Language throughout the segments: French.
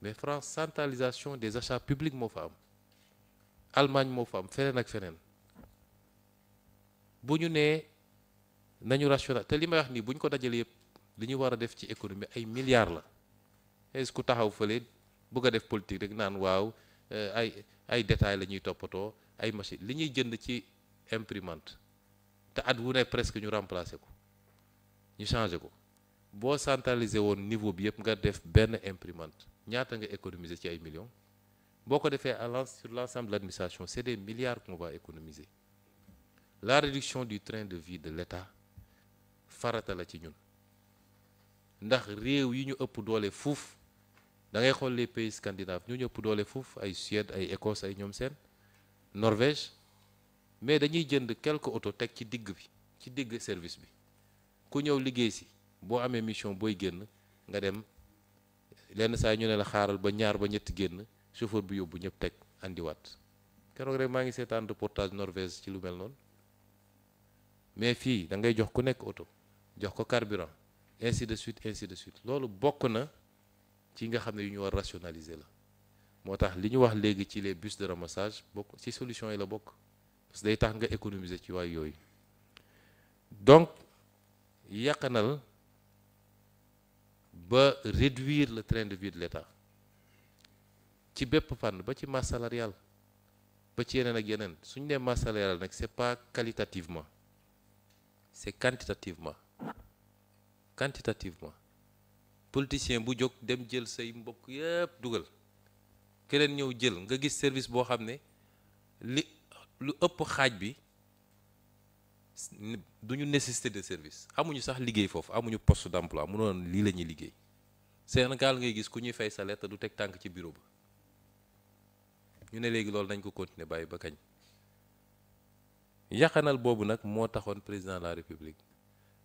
mais France centralisation des achats publics mofam Allemagne moo fa ak fenen buñu né nañu rationnel té limay wax ni buñ ko dajale yépp liñu wara a def ci économie ay milliards la est-ce que taxaw feulé bu a def politique rek naan waw euh, ay ay détails lañuy topoto, ay machines liñuy jënd ci imprimante té at wu né presque ñu remplacer ko ñu changer ko bo centraliser won niveau bi yépp nga def ben imprimante. Nous nga économiser ci millions sur l'ensemble de l'administration c'est des milliards qu'on va économiser la réduction du train de vie de l'État farata la ci ñun ndax yi ñu ëpp les pays scandinaves ñu ay Suède Écosse Norvège mais dañuy jënd quelques auto teg ci bi ci service bi ku liggéey lenn saa ñu ne xaaral ba ñaar ba chauffeur bi yóbbu ñëpp teg rek ngi reportage Norvège ci lu mais da ngay jox ku carburant ainsi de suite ainsi de suite loolu bokk ci nga rationaliser la les bus de ramassage ci solution yi la parce day tax nga économiser donc ba réduire le train de vie de l'État ci bépp fànn ba ci masse salariale ba ci yeneen ak yeneen suñu nee masse salariale ce c'est pas qualitativement c'est quantitativement quantitativement politicien bu jóg dem jël say mbokk yépp dugal keneen ñëw jël nga gis service boo ont ne li lu du ñu nécessité de service amuñu sax liggéey foofu amuñu poste d'emploi mënoon lii la ñuy liggéey Sénégal ngay gis ku ñuy fay sa lettre du teg tànk ci bureau ba ñu ne léegi loolu nañ ko continuer bàyyi ba kañ yàqanal boobu nag moo taxoon président de la république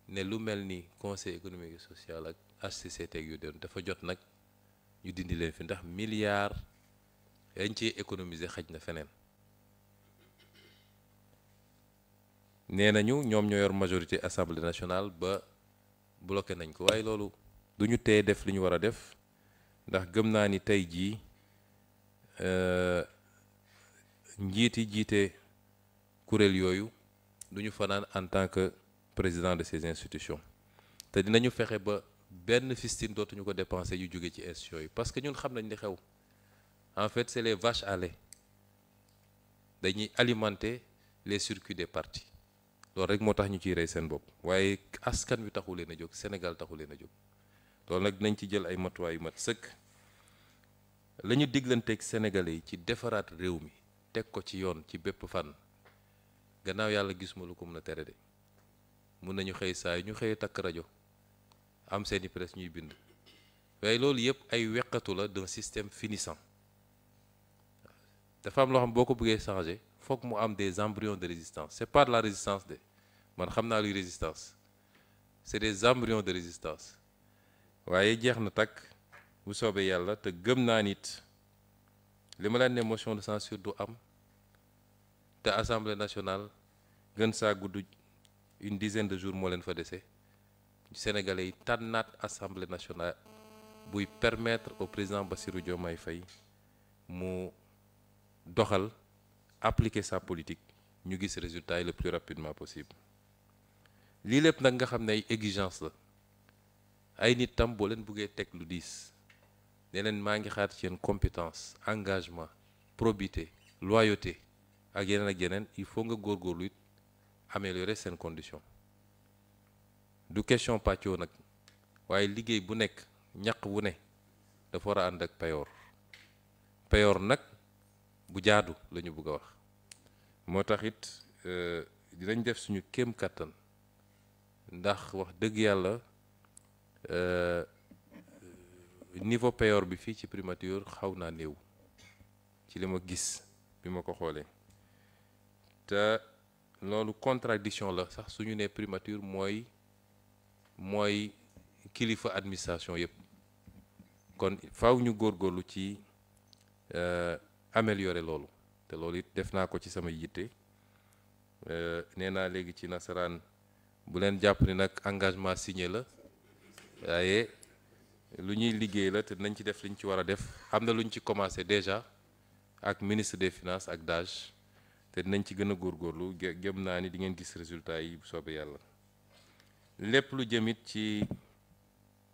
ne lu mel ni conseil économique et social ak HCCT yu doon dafa jot nag ñu dindi leen fi ndax milliards yañ ci économiser xaj na feneen nee nañu ñoom majorité assemblée nationale ba bloqué nañ ko way lolu duñu ñu def liñu wara def ndax gëm ni tey jii euh, njiiti jiite kuréel yooyu en tant que président de ces institutions té dinañu fexé ba benn fistine dootuñu ko dépenser yu joggé ci institution yi parce que ñun xam nañ xew en fait c'est les vaches à lait dañuy alimenter les circuits des partis loolu rek moo tax ñu ciy rey seen bopp waaye askan bi taxu leen a jóg Sénégal taxu leen a jóg loolu nag nañ ci jël ay matuwaay yu mat sëkk lañu ñu diglanteeg Sénégalais yi ci defaraat réew mi teg ko ci yoon ci bépp fànn gannaaw yàlla gis ma lu ko mën a tere de mun nañu xëy saa yi ñu xëyee takk rajo am seeni presse ñuy bind waaye loolu yëpp ay weqatu la d'un système finissant dafa am loo xam boo ko buggee changer faut que mu am des embryons de résistance Ce n'est pas de la résistance Je man xam naa résistance c'est des embryons de résistance Vous voyez, na y Vous savez yàlla te gëm nit li ma de censure du am te assemblée nationale gën y une dizaine de jours moo leen fa il sénégalais a une assemblée nationale pour permettre au président Bassirou Diomaye Faye de faire appliquer sa politique ñu gis résultat le plus rapidement possible lii lépp nag nga ay exigence la ay nit tam boo leen buggee teg lu diis ne leen maa ngi xaar ci engagement probité loyauté ak yeneen ak il faut nga góorgóorlu it améliorer seen conditions. du question pàccoo nak waye liguey bu nek ñaq bu ne da war a ànd ak payoor payoor bu jaadu lañu bëgg wax moo tax it euh, dinañ def suñu kem katan ndax wax yalla euh niveau payeur bi fi ci primature xawna new ci li ma gis bi ma ko xolé ta lolu contradiction la sax suñu né primature moy moy kilifa administration yep kon faaw ñu góorgóorlu ci euh, améliorer lolu te loolu it def naa ci sama yitte eh, nee naa léegi ci nasaraan bu leen jàpp ni nag engagement signé la waaye lu ñuy liggéey la te nañ ci def liñ ci war a def am na ci commencé déjà ak ministre des finances ak DAGE te nañ ci gën a góorgóorlu gëm naa ni di ngeen gis résultat yi bu yàlla lépp lu jëmit ci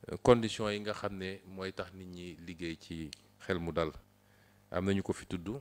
eh, condition yi nga xam ne mooy tax nit ñi liggéey ci xel mu dal am nañu ko fi tudd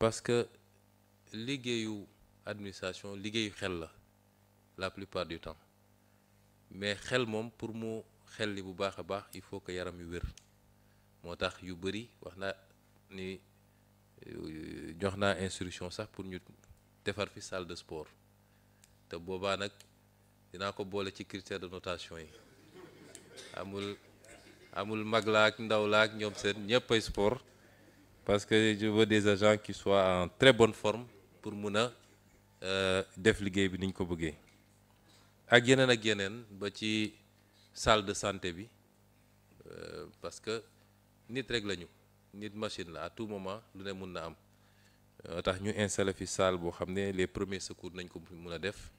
parce que l'administration administration la plupart du temps mais pour moi il faut que yaram euh, instruction pour salle de sport Nous avons des il de notation yi amul amul sport parce que je veux des agents qui soient en très bonne forme pour mun a euh, def liggéey bi ni ñu ko bëggee ak ak ba ci salle de santé bi euh, parce que nit rek lañu nit machine la à tout moment lu ne mun na am tax ñu installer fi salle bo xamné les premiers secours nañ ko mëna def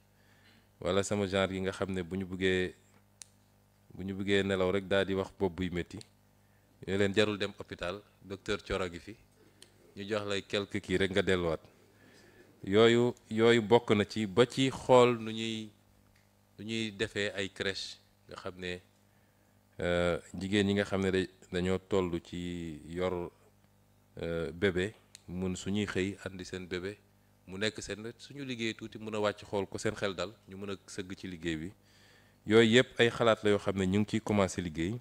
wala sama genre yi nga xamné buñu bëggé buñu bëggé nelaw rek daal di wax bobu buy metti ñu leen jarul dem hôpital docteur Thioro gi fi ñu jox lay quelque kii rek nga delluwaat yooyu yooyu bokk na ci ba ci xool nu ñuy nu defee ay crèche nga xam ne euh, jigéen ñi nga xam ne dañoo toll ci yor euh, bébé mun su ñuy xëy andi seen bébé mu nekk seen suñu liggéey tuuti mun a wàcc xool ko seen xel dal ñu mën a sëgg ci liggéey bi yooyu yëpp ay xalaat la yoo xam ne ñu ngi ciy commencé liggéey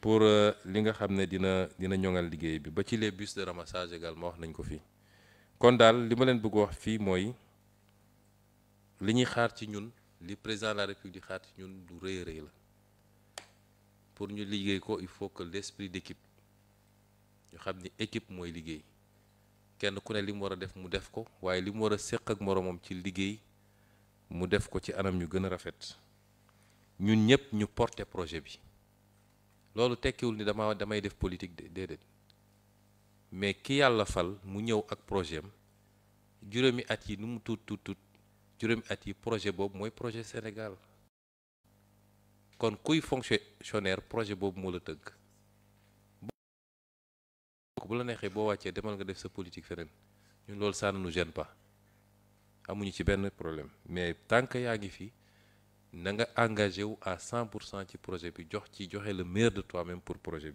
pour euh, li nga xam ne dina dina ñoŋal liggéey bi ba ci le bus de ramassage également wax nañ ko fii kon daal li ma leen bëgg wax fii mooy li ñuy xaar ci ñun li président de la république di xaar ci ñun du rëy rëy la pour ñu liggéey ko il faut que l'esprit d'équipe ñu xam ni équipe mooy liggéey kenn ku ne li mu war a def mu def ko waaye li mu war a séq ak moroomam ci liggéey mu def ko ci anam ñu gën a rafet ñun ñëpp ñu porter projet bi loolu tekkiwul ni dama damay def politique dedet mais ki yalla fal mu ñew ak projet am at yi nu mu tut tut tuut at yi projet bob moy projet Sénégal kon kuy fonctionnaire projet bob mo la teug bu la nexé bo waccé demal nga def sa politique feneen ñun loolu ça ne nous gêne pas amuñu ci benn problème mais tant que yaa ngi fi nengagez engagé à 100 pour projet bi jox le meilleur de toi-même pour projet